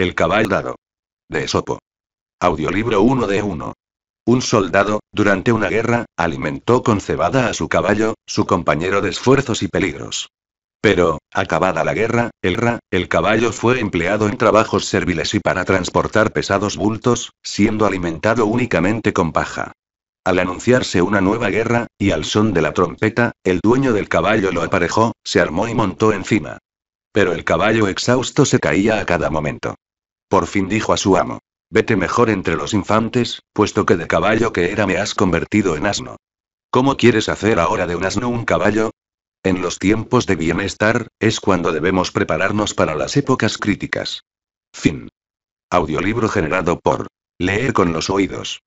El cabaldado. De Esopo. Audiolibro 1 de 1. Un soldado, durante una guerra, alimentó con cebada a su caballo, su compañero de esfuerzos y peligros. Pero, acabada la guerra, el Ra, el caballo fue empleado en trabajos serviles y para transportar pesados bultos, siendo alimentado únicamente con paja. Al anunciarse una nueva guerra, y al son de la trompeta, el dueño del caballo lo aparejó, se armó y montó encima. Pero el caballo exhausto se caía a cada momento. Por fin dijo a su amo. Vete mejor entre los infantes, puesto que de caballo que era me has convertido en asno. ¿Cómo quieres hacer ahora de un asno un caballo? En los tiempos de bienestar, es cuando debemos prepararnos para las épocas críticas. Fin. Audiolibro generado por Leer con los oídos.